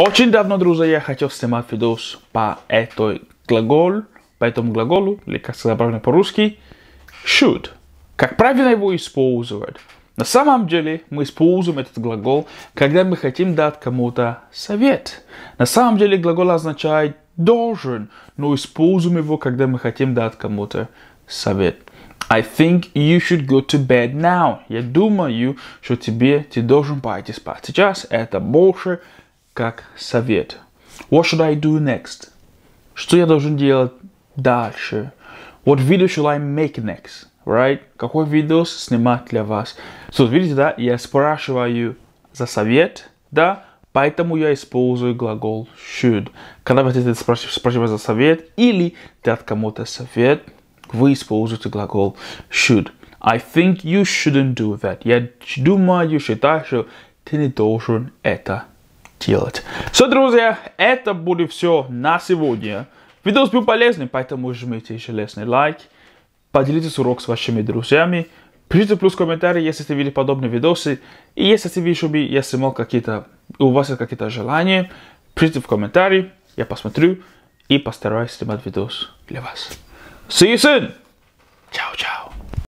Очень давно, друзья, я хотел снимать видос по этой глагол, по этому глаголу, или как сказать правильно по-русски, should. Как правильно его использовать? На самом деле мы используем этот глагол, когда мы хотим дать кому-то совет. На самом деле глагол означает должен, но используем его, когда мы хотим дать кому-то совет. I think you should go to bed now. Я думаю, что тебе ты должен пойти спать. Сейчас это больше как совет. What should I do next? Что я должен делать дальше? What video should I make next? Right? Какой видео снимать для вас? So, видите, да, я спрашиваю за совет, да, Поэтому я использую глагол should. Когда вы хотите спрашивать, спрашивать за совет или дать кому-то совет, вы используете глагол should. I think you shouldn't do that. Я думаю, считаю, что ты не должен это делать. Все, друзья, это будет все на сегодня. Видео был полезным, поэтому жмите железный лайк, поделитесь урок с вашими друзьями, пишите плюс комментарии, если ты видели подобные видосы, и если ты видишь, если мог какие-то, у вас есть какие-то желания, пишите в комментарии, я посмотрю и постараюсь снимать видос для вас. See you soon!